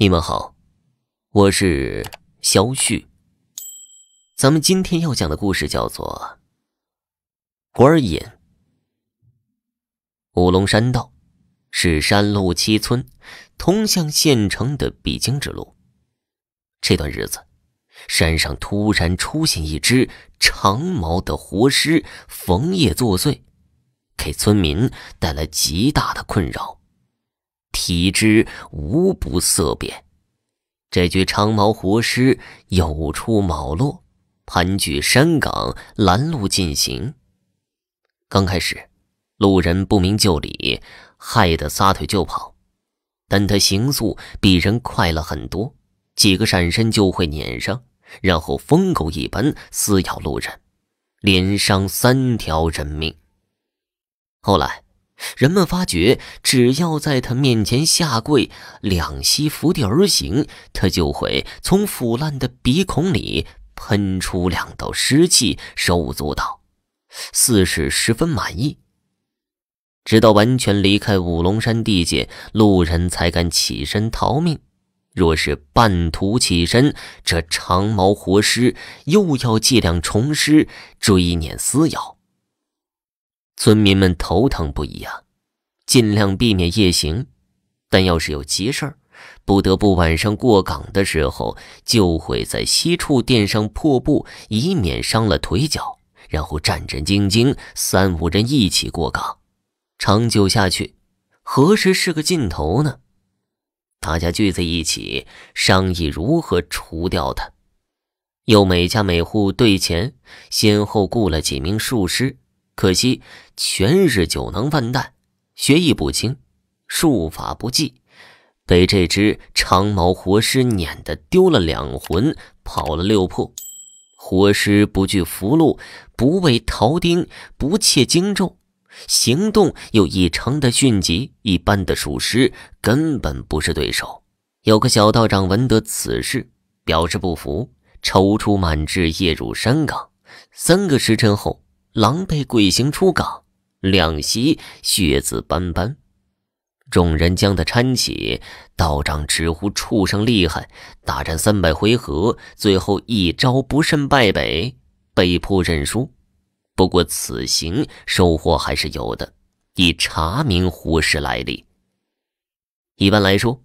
你们好，我是肖旭。咱们今天要讲的故事叫做《活儿五龙山道是山路七村通向县城的必经之路。这段日子，山上突然出现一只长毛的活尸，逢夜作祟，给村民带来极大的困扰。体之无不色变，这具长毛活尸有出毛落，盘踞山岗拦路进行。刚开始，路人不明就里，害得撒腿就跑。但他行速比人快了很多，几个闪身就会撵上，然后疯狗一般撕咬路人，连伤三条人命。后来。人们发觉，只要在他面前下跪，两膝伏地而行，他就会从腐烂的鼻孔里喷出两道湿气，手舞足蹈，似是十分满意。直到完全离开五龙山地界，路人才敢起身逃命。若是半途起身，这长毛活尸又要伎俩重施，追撵撕咬。村民们头疼不已啊，尽量避免夜行，但要是有急事儿，不得不晚上过岗的时候，就会在西处垫上破布，以免伤了腿脚，然后战战兢兢，三五人一起过岗。长久下去，何时是个尽头呢？大家聚在一起商议如何除掉他，又每家每户兑钱，先后雇了几名术师。可惜，全是酒囊饭袋，学艺不精，术法不济，被这只长毛活尸撵得丢了两魂，跑了六魄。活尸不惧符箓，不畏桃钉，不怯经咒，行动又异常的迅疾，一般的术师根本不是对手。有个小道长闻得此事，表示不服，踌躇满志，夜入山岗。三个时辰后。狼狈鬼行出港，两膝血渍斑斑。众人将他搀起，道长直呼畜生厉害，大战三百回合，最后一招不慎败北，被迫认输。不过此行收获还是有的，已查明胡氏来历。一般来说，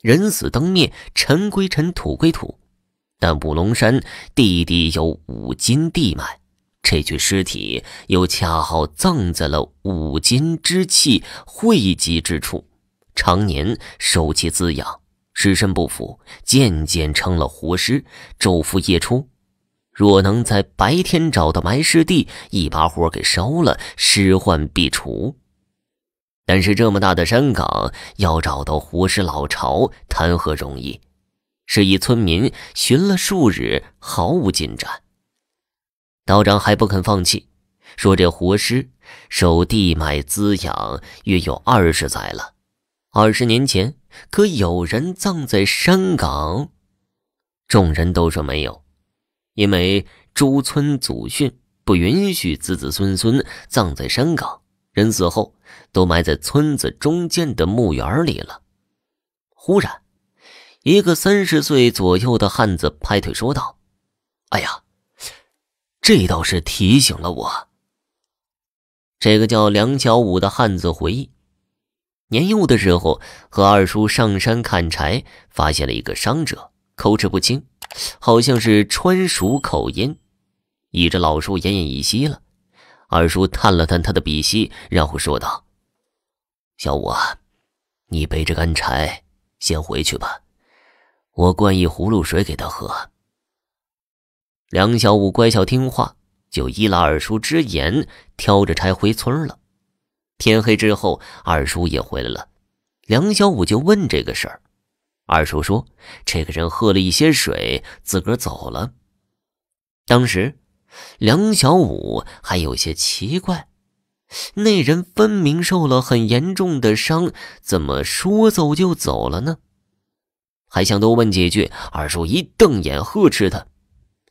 人死灯灭，尘归尘，土归土。但五龙山地底有五金地脉。这具尸体又恰好葬在了五金之气汇集之处，常年受其滋养，尸身不腐，渐渐成了活尸，昼伏夜出。若能在白天找到埋尸地，一把火给烧了，尸患必除。但是这么大的山岗，要找到活尸老巢，谈何容易？是一村民寻了数日，毫无进展。道长还不肯放弃，说这活尸受地脉滋养，约有二十载了。二十年前，可有人葬在山岗？众人都说没有，因为朱村祖训不允许子子孙孙葬在山岗，人死后都埋在村子中间的墓园里了。忽然，一个三十岁左右的汉子拍腿说道：“哎呀！”这倒是提醒了我。这个叫梁小五的汉子回忆，年幼的时候和二叔上山砍柴，发现了一个伤者，口齿不清，好像是川蜀口音，倚着老树奄奄一息了。二叔探了探他的鼻息，然后说道：“小五，你背着干柴先回去吧，我灌一葫芦水给他喝。”梁小武乖巧听话，就依了二叔之言，挑着柴回村了。天黑之后，二叔也回来了。梁小武就问这个事儿，二叔说：“这个人喝了一些水，自个儿走了。”当时，梁小武还有些奇怪，那人分明受了很严重的伤，怎么说走就走了呢？还想多问几句，二叔一瞪眼呵斥他。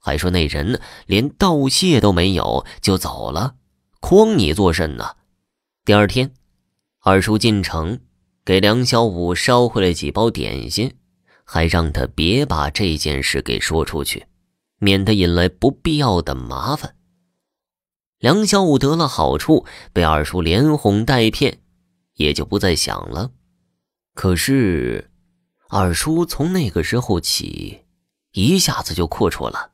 还说那人连道谢都没有就走了，诓你作甚呢？第二天，二叔进城给梁小武捎回来几包点心，还让他别把这件事给说出去，免得引来不必要的麻烦。梁小武得了好处，被二叔连哄带骗，也就不再想了。可是，二叔从那个时候起，一下子就阔绰了。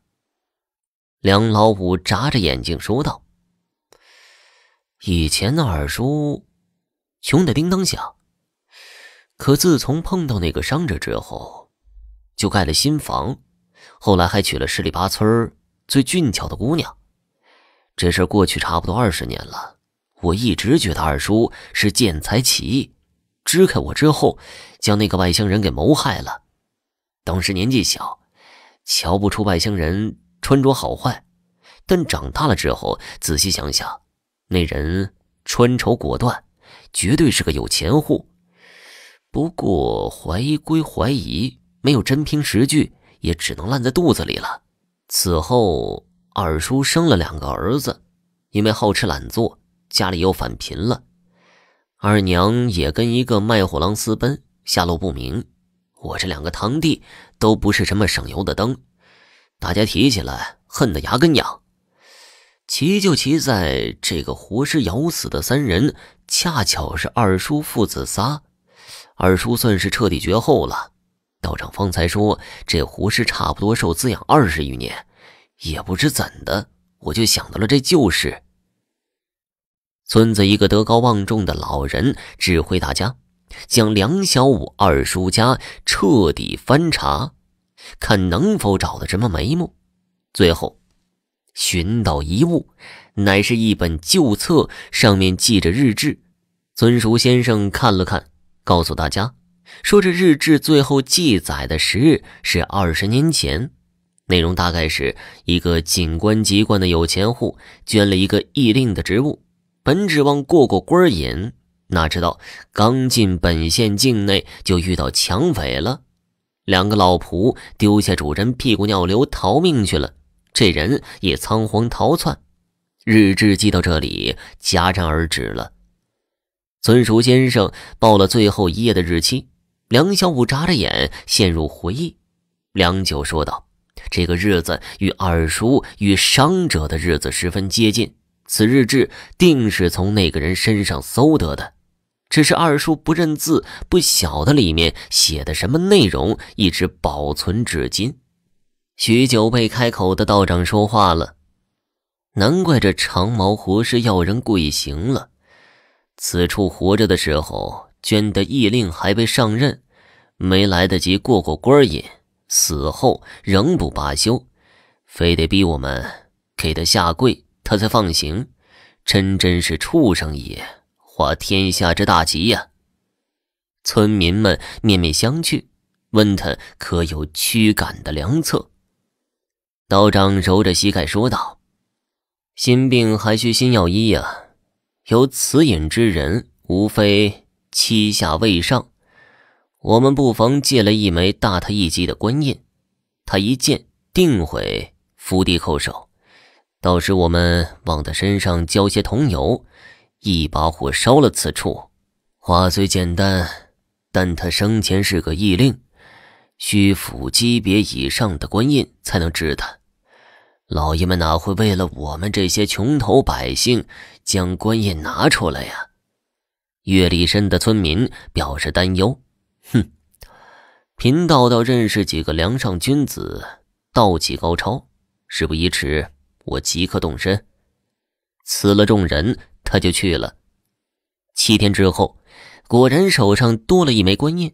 梁老五眨着眼睛说道：“以前二叔穷的叮当响，可自从碰到那个伤者之后，就盖了新房，后来还娶了十里八村最俊俏的姑娘。这事过去差不多二十年了，我一直觉得二叔是见财起意，支开我之后，将那个外星人给谋害了。当时年纪小，瞧不出外星人。”穿着好坏，但长大了之后仔细想想，那人穿绸裹缎，绝对是个有钱户。不过怀疑归怀疑，没有真凭实据，也只能烂在肚子里了。此后，二叔生了两个儿子，因为好吃懒做，家里又返贫了。二娘也跟一个卖货郎私奔，下落不明。我这两个堂弟，都不是什么省油的灯。大家提起来恨得牙根痒，奇就奇在这个活尸咬死的三人，恰巧是二叔父子仨，二叔算是彻底绝后了。道长方才说，这活尸差不多受滋养二十余年，也不知怎的，我就想到了这旧事。村子一个德高望重的老人指挥大家，将梁小武二叔家彻底翻查。看能否找到什么眉目，最后寻到遗物，乃是一本旧册，上面记着日志。尊叔先生看了看，告诉大家说：“这日志最后记载的时日是二十年前，内容大概是一个景官籍贯的有钱户捐了一个异令的职务，本指望过过官瘾，哪知道刚进本县境内就遇到强匪了。”两个老仆丢下主人，屁股尿流逃命去了。这人也仓皇逃窜。日志记到这里戛然而止了。孙叔先生报了最后一页的日期。梁小武眨着眼，陷入回忆，良久说道：“这个日子与二叔与伤者的日子十分接近，此日志定是从那个人身上搜得的。”只是二叔不认字，不晓得里面写的什么内容，一直保存至今。许久未开口的道长说话了：“难怪这长毛活尸要人跪行了。此处活着的时候，捐的义令还被上任，没来得及过过官瘾，死后仍不罢休，非得逼我们给他下跪，他才放行。真真是畜生也。”化天下之大吉呀！村民们面面相觑，问他可有驱赶的良策。道长揉着膝盖说道：“心病还需心药医呀。有此瘾之人，无非七下未上。我们不妨借了一枚大他一级的官印，他一见定会伏地叩首。到时我们往他身上浇些桐油。”一把火烧了此处，话虽简单，但他生前是个异令，需府级别以上的官印才能治他。老爷们哪会为了我们这些穷头百姓将官印拿出来呀？阅历深的村民表示担忧。哼，贫道倒认识几个梁上君子，道气高超。事不宜迟，我即刻动身。辞了众人。他就去了。七天之后，果然手上多了一枚官印。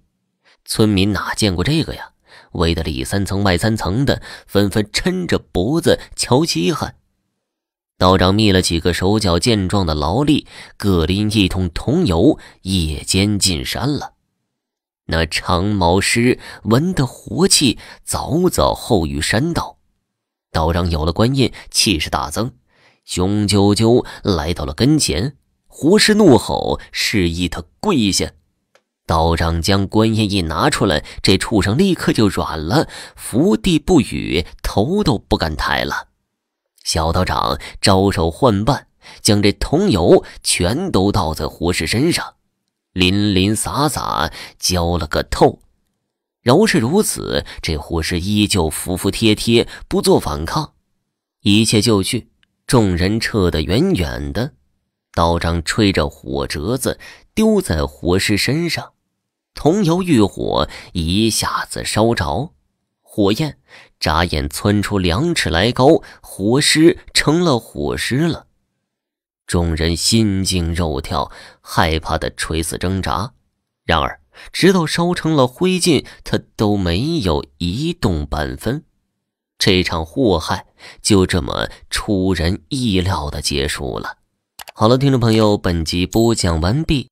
村民哪见过这个呀？围得里三层外三层的，纷纷抻着脖子瞧稀罕。道长觅了几个手脚健壮的劳力，各拎一桶桐油，夜间进山了。那长毛狮闻得活气，早早后于山道。道长有了官印，气势大增。雄赳赳来到了跟前，胡适怒吼，示意他跪下。道长将官印一拿出来，这畜生立刻就软了，伏地不语，头都不敢抬了。小道长招手唤伴，将这桐油全都倒在胡适身上，淋淋洒洒浇了个透。饶是如此，这胡适依旧服服帖帖，不做反抗。一切就绪。众人撤得远远的，道长吹着火折子，丢在火狮身上，铜油浴火一下子烧着，火焰眨眼窜出两尺来高，活尸成了火尸了。众人心惊肉跳，害怕的垂死挣扎。然而，直到烧成了灰烬，他都没有移动半分。这场祸害。就这么出人意料的结束了。好了，听众朋友，本集播讲完毕。